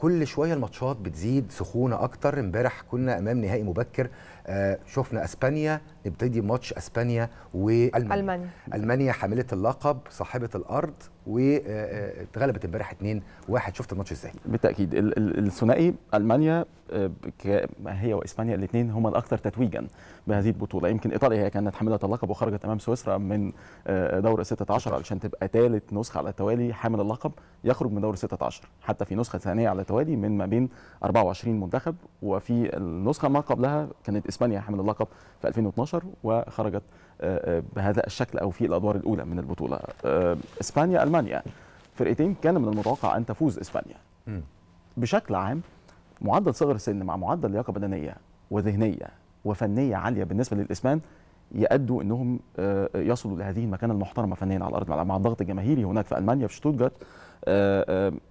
كل شويه الماتشات بتزيد سخونه اكتر امبارح كنا امام نهائي مبكر آه شفنا اسبانيا نبتدي ماتش اسبانيا والمانيا المانيا, ألمانيا حامله اللقب صاحبه الارض واتغلبت آه، آه، امبارح 2-1 شفت الماتش ازاي بالتاكيد الثنائي المانيا آه، هي واسبانيا الاثنين هما الاكثر تتويجا بهذه البطوله يمكن ايطاليا هي كانت حامله اللقب وخرجت امام سويسرا من دور 16 علشان تبقى ثالث نسخه على التوالي حامل اللقب يخرج من دور 16 حتى في نسخه ثانيه على متوالي من ما بين 24 منتخب وفي النسخه ما قبلها كانت اسبانيا حامل اللقب في 2012 وخرجت آه، آه، بهذا الشكل او في الادوار الاولى من البطوله آه، اسبانيا المانيا فرقتين كان من المتوقع ان تفوز اسبانيا بشكل عام معدل صغر السن مع معدل لياقه بدنيه وذهنيه وفنيه عاليه بالنسبه للاسبان يأدوا انهم يصلوا لهذه المكانه المحترمه فنيا على الأرض مع الضغط الجماهيري هناك في المانيا في شتوتغارت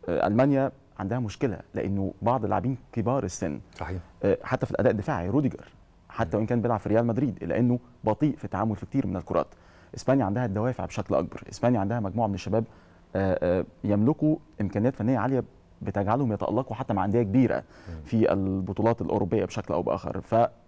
المانيا عندها مشكله لانه بعض اللاعبين كبار السن صحيح آه، حتى في الاداء الدفاعي روديجر حتى وان كان بيلعب في ريال مدريد الا انه بطيء في التعامل في كتير من الكرات اسبانيا عندها الدوافع بشكل اكبر اسبانيا عندها مجموعه من الشباب آه، آه، يملكوا امكانيات فنيه عاليه بتجعلهم يتالقوا حتى مع انديه كبيره في البطولات الاوروبيه بشكل او باخر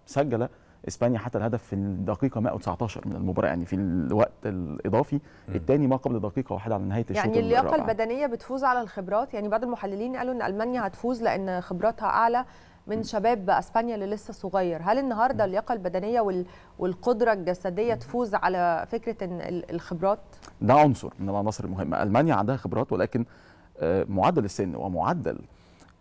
فسجل اسبانيا حتى الهدف في الدقيقه 119 من المباراه يعني في الوقت الاضافي الثاني ما قبل دقيقه واحده على نهايه الشوط يعني اللياقه البدنيه بتفوز على الخبرات يعني بعض المحللين قالوا ان المانيا هتفوز لان خبراتها اعلى من شباب اسبانيا اللي لسه صغير هل النهارده اللياقه البدنيه والقدره الجسديه تفوز على فكره ان الخبرات ده عنصر من العناصر المهمه المانيا عندها خبرات ولكن آه، معدل السن ومعدل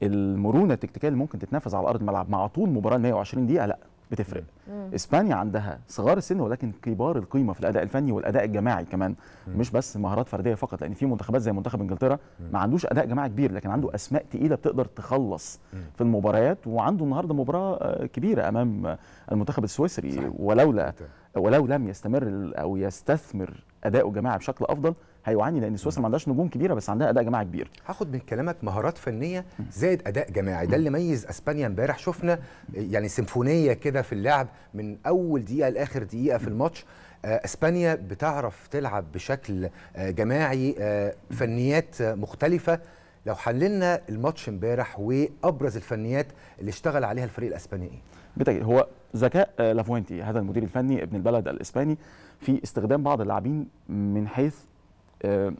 المرونه التكتيكيه اللي ممكن تتنفذ على ارض الملعب مع طول مباراه 120 دقيقه لا بتفرق مم. اسبانيا عندها صغار السن ولكن كبار القيمه في الاداء الفني والاداء الجماعي كمان مم. مش بس مهارات فرديه فقط لان في منتخبات زي منتخب انجلترا ما عندوش اداء جماعي كبير لكن عنده اسماء تقيله بتقدر تخلص مم. في المباريات وعنده النهارده مباراه آه، كبيره امام المنتخب السويسري صحيح. ولولا ولو لم يستمر او يستثمر اداؤه الجماعي بشكل افضل هيعاني لان سويسرا ما عندهاش نجوم كبيره بس عندها اداء جماعي كبير هاخد من كلامك مهارات فنيه زائد اداء جماعي ده اللي ميز اسبانيا امبارح شفنا يعني سيمفونيه كده في اللعب من اول دقيقه لاخر دقيقه في الماتش آه، اسبانيا بتعرف تلعب بشكل آه، جماعي آه، فنيات مختلفه لو حللنا الماتش امبارح وابرز الفنيات اللي اشتغل عليها الفريق الاسباني ايه؟ هو ذكاء آه، لافوينتي هذا المدير الفني ابن البلد الاسباني في استخدام بعض اللاعبين من حيث آه،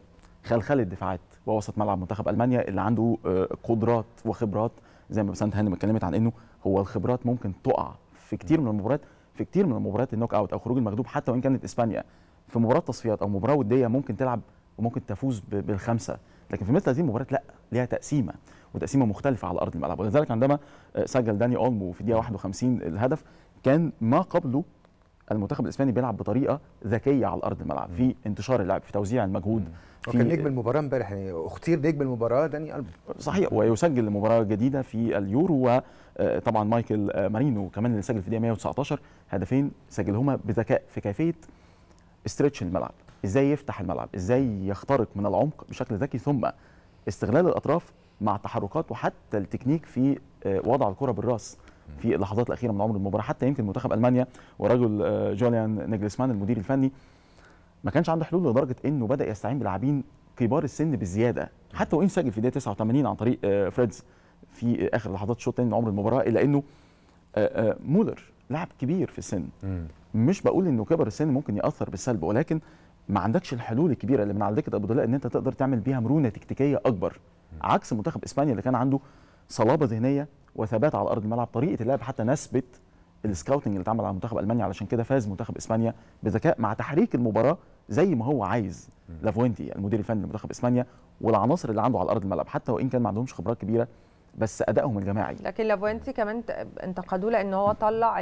خلخله الدفاعات ووسط ملعب منتخب المانيا اللي عنده آه، قدرات وخبرات زي ما بسنت هانم اتكلمت عن انه هو الخبرات ممكن تقع في كتير من المباريات في كتير من المباريات النوك اوت او خروج المغلوب حتى وان كانت اسبانيا في مباراه تصفيات او مباراه وديه ممكن تلعب وممكن تفوز بالخمسه لكن في مثل هذه المباريات لا ليها تقسيمه وتقسيمه مختلفه على ارض الملعب ولذلك عندما آه، سجل داني اولمو في دقيقه 51 الهدف كان ما قبله المنتخب الاسباني بيلعب بطريقه ذكيه على ارض الملعب في انتشار اللعب في توزيع المجهود في وكان نجم المباراه امبارح يعني اختير نجم المباراه داني ألبو. صحيح ويسجل مباراه جديده في اليورو وطبعا آه، مايكل آه، مارينو كمان اللي سجل في دقيقه 119 هدفين سجلهما بذكاء في كيفيه استرتش الملعب ازاي يفتح الملعب ازاي يخترق من العمق بشكل ذكي ثم استغلال الاطراف مع التحركات وحتى التكنيك في آه، وضع الكره بالراس في اللحظات الاخيره من عمر المباراه حتى يمكن منتخب المانيا ورجل آه، جوليان نجلسمان المدير الفني ما كانش عنده حلول لدرجه انه بدا يستعين بلاعبين كبار السن بالزياده حتى وان سجل في دقيقه 89 عن طريق آه، فريدز في اخر لحظات الشوط الثاني من عمر المباراه الا انه مولر لاعب كبير في السن مش بقول انه كبر السن ممكن ياثر بالسلب ولكن ما عندكش الحلول الكبيره اللي من عندك ابو دلاء ان انت تقدر تعمل بيها مرونه تكتيكيه اكبر عكس منتخب اسبانيا اللي كان عنده صلابه ذهنيه وثبات على ارض الملعب طريقه اللعب حتى نسبت السكاوتنج اللي اتعمل على منتخب المانيا علشان كده فاز منتخب اسبانيا بذكاء مع تحريك المباراه زي ما هو عايز لافوينتي المدير الفني لمنتخب اسبانيا والعناصر اللي عنده على ارض الملعب حتى وان كان ما عندهمش خبرات كبيره بس ادائهم الجماعي لكن لافوينتي كمان انتقدوه لان هو طلع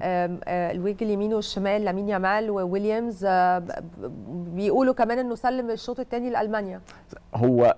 آه، الويج اليمين والشمال لامين يامال وويليامز آه، بيقولوا كمان انه سلم الشوط الثاني لالمانيا هو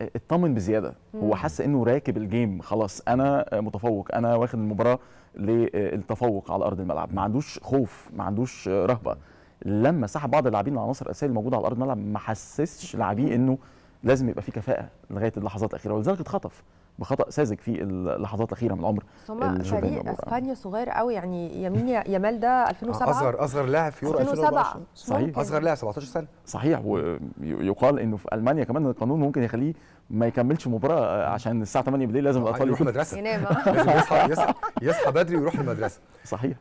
اطمن بزياده هو حس انه راكب الجيم خلاص انا متفوق انا واخد المباراه للتفوق على ارض الملعب ما عندوش خوف ما عندوش رهبه لما سحب بعض اللاعبين العناصر الاساسيه الموجوده على ارض الملعب ما حسسش لاعبيه انه لازم يبقى في كفاءه لغايه اللحظات الاخيره ولذلك اتخطف بخطا ساذج في اللحظات الاخيره من عمر ثم فريق اسبانيا صغير قوي يعني يمين يامال ده 2007 آه، اصغر اصغر لاعب في يورو 2007 صحيح اصغر لاعب 17 سنه صحيح ويقال انه في المانيا كمان القانون ممكن يخليه ما يكملش مباراه عشان الساعه 8 بالليل لازم الاطفال يروحوا المدرسه ينام يصحى يصحى بدري ويروح المدرسه صحيح